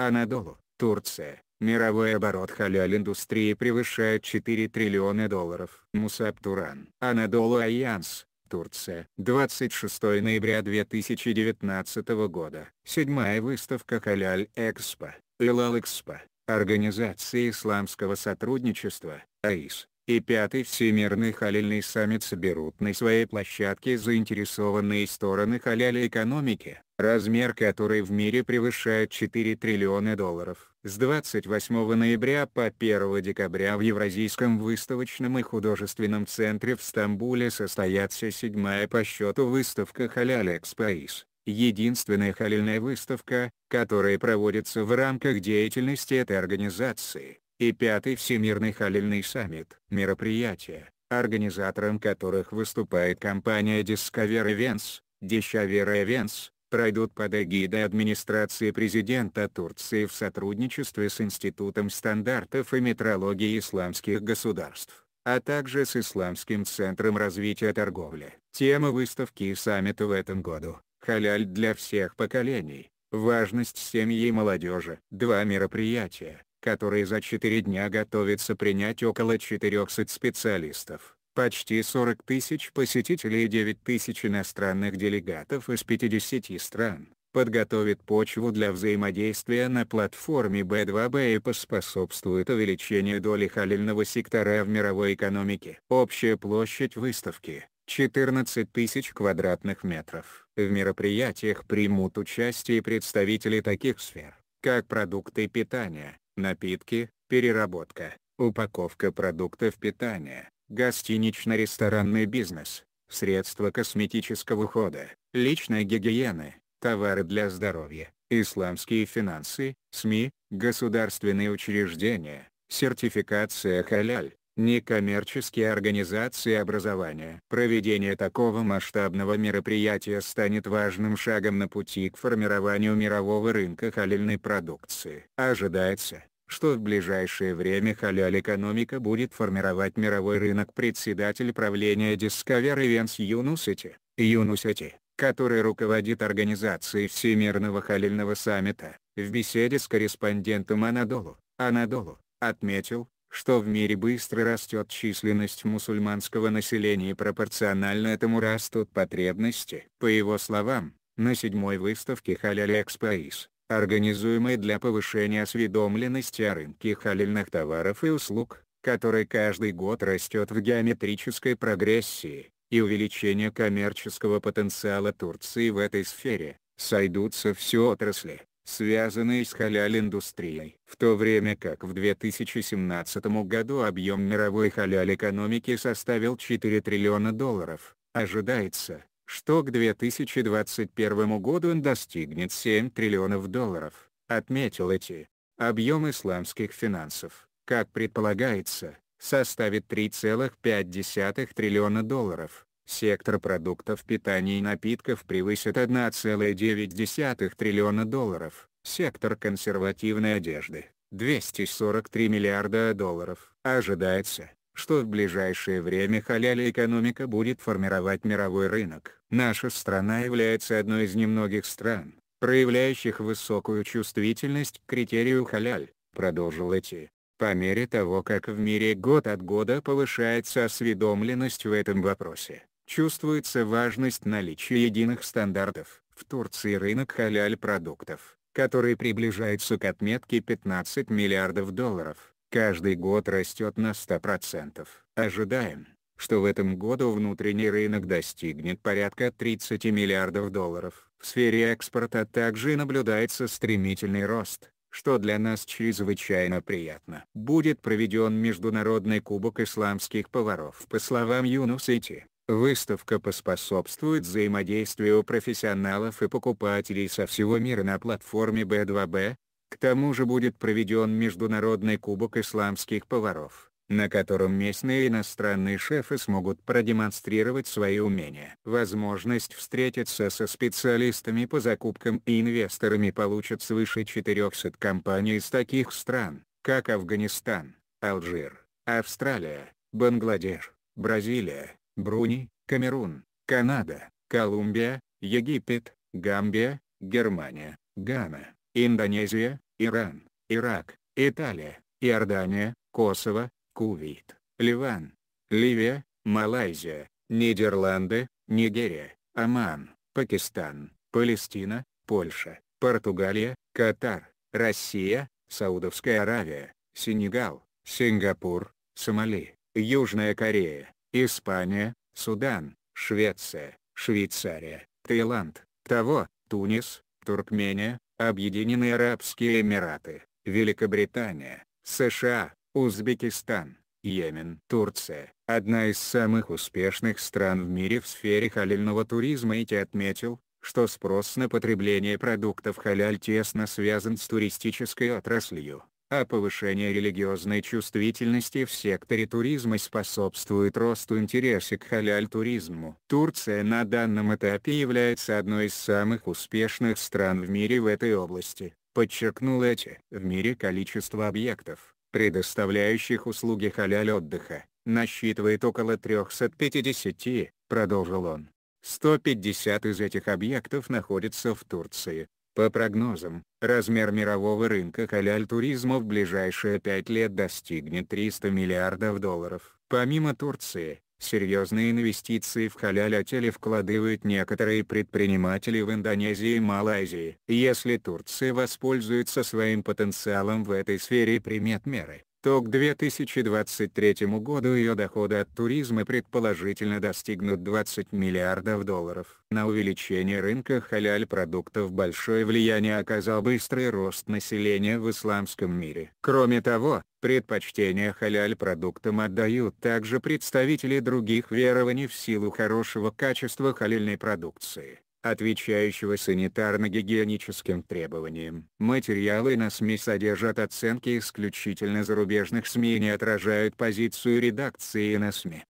Анадолу, Турция. Мировой оборот халяль-индустрии превышает 4 триллиона долларов. Мусаб Туран. Анадолу Альянс. Турция. 26 ноября 2019 года. Седьмая выставка Халяль Экспо, Илал Экспо, Организация Исламского Сотрудничества, АИС, и Пятый Всемирный халяльный саммит соберут на своей площадке заинтересованные стороны халяля экономики, размер которой в мире превышает 4 триллиона долларов. С 28 ноября по 1 декабря в Евразийском выставочном и художественном центре в Стамбуле состоятся седьмая по счету выставка «Халяль Экспоис», единственная халяльная выставка, которая проводится в рамках деятельности этой организации и пятый Всемирный халильный саммит. Мероприятия, организатором которых выступает компания Discover Events, Discover Events, пройдут под эгидой администрации президента Турции в сотрудничестве с Институтом стандартов и метрологии исламских государств, а также с Исламским центром развития торговли. Тема выставки и саммита в этом году – «Халяль для всех поколений», «Важность семьи и молодежи». Два мероприятия, которые за 4 дня готовится принять около 400 специалистов, почти 40 тысяч посетителей и 9 тысяч иностранных делегатов из 50 стран, подготовит почву для взаимодействия на платформе B2B и поспособствует увеличению доли халильного сектора в мировой экономике. Общая площадь выставки 14 тысяч квадратных метров. В мероприятиях примут участие представители таких сфер, как продукты питания, напитки, переработка, упаковка продуктов питания, гостинично-ресторанный бизнес, средства косметического ухода, личная гигиены, товары для здоровья, исламские финансы, СМИ, государственные учреждения, сертификация халяль, некоммерческие организации образования. Проведение такого масштабного мероприятия станет важным шагом на пути к формированию мирового рынка халяльной продукции. Ожидается, что в ближайшее время халяль-экономика будет формировать мировой рынок председатель правления Discovery Events Юнусити, Юнусити, который руководит организацией Всемирного халяльного саммита, в беседе с корреспондентом Анадолу, Анадолу, отметил, что в мире быстро растет численность мусульманского населения и пропорционально этому растут потребности. По его словам, на седьмой выставке Халяль Экспоис, организуемой для повышения осведомленности о рынке халильных товаров и услуг, который каждый год растет в геометрической прогрессии, и увеличение коммерческого потенциала Турции в этой сфере, сойдутся все отрасли, связанные с халяль-индустрией. В то время как в 2017 году объем мировой халяль-экономики составил 4 триллиона долларов, ожидается, что к 2021 году он достигнет 7 триллионов долларов, отметил эти. Объем исламских финансов, как предполагается, составит 3,5 триллиона долларов. Сектор продуктов питания и напитков превысит 1,9 триллиона долларов. Сектор консервативной одежды – 243 миллиарда долларов. Ожидается, что в ближайшее время халяль экономика будет формировать мировой рынок. Наша страна является одной из немногих стран, проявляющих высокую чувствительность к критерию халяль, продолжил Эти. По мере того как в мире год от года повышается осведомленность в этом вопросе, чувствуется важность наличия единых стандартов. В Турции рынок халяль продуктов, который приближается к отметке 15 миллиардов долларов, каждый год растет на 100%. Ожидаем, что в этом году внутренний рынок достигнет порядка 30 миллиардов долларов. В сфере экспорта также наблюдается стремительный рост, что для нас чрезвычайно приятно. Будет проведен Международный Кубок Исламских Поваров. По словам Юнусити, выставка поспособствует взаимодействию профессионалов и покупателей со всего мира на платформе B2B, к тому же будет проведен Международный кубок исламских поваров, на котором местные и иностранные шефы смогут продемонстрировать свои умения. Возможность встретиться со специалистами по закупкам и инвесторами получат свыше 400 компаний из таких стран, как Афганистан, Алжир, Австралия, Бангладеш, Бразилия, Бруни, Камерун, Канада, Колумбия, Египет, Гамбия, Германия, Гана, Индонезия, Иран, Ирак, Италия, Иордания, Косово, Кувейт, Ливан, Ливия, Малайзия, Нидерланды, Нигерия, Оман, Пакистан, Палестина, Польша, Португалия, Катар, Россия, Саудовская Аравия, Сенегал, Сингапур, Сомали, Южная Корея, Испания, Судан, Швеция, Швейцария, Таиланд, Того, Тунис, Туркмения, Объединенные Арабские Эмираты, Великобритания, США, Узбекистан, Йемен, Турция, одна из самых успешных стран в мире в сфере халяльного туризма и те отметил, что спрос на потребление продуктов халяль тесно связан с туристической отраслью а повышение религиозной чувствительности в секторе туризма способствует росту интереса к халяль-туризму. Турция на данном этапе является одной из самых успешных стран в мире в этой области, подчеркнул Эти. В мире количество объектов, предоставляющих услуги халяль отдыха, насчитывает около 350, продолжил он. 150 из этих объектов находятся в Турции, по прогнозам, размер мирового рынка халяль-туризма в ближайшие пять лет достигнет 300 миллиардов долларов. Помимо Турции, серьезные инвестиции в халяль-отели вкладывают некоторые предприниматели в Индонезии и Малайзии. Если Турция воспользуется своим потенциалом в этой сфере и примет меры, то к 2023 году ее доходы от туризма предположительно достигнут 20 миллиардов долларов. На увеличение рынка халяль продуктов большое влияние оказал быстрый рост населения в исламском мире. Кроме того, предпочтение халяль продуктам отдают также представители других верований в силу хорошего качества халяльной продукции отвечающего санитарно-гигиеническим требованиям. Материалы на СМИ содержат оценки исключительно зарубежных СМИ и не отражают позицию редакции на СМИ.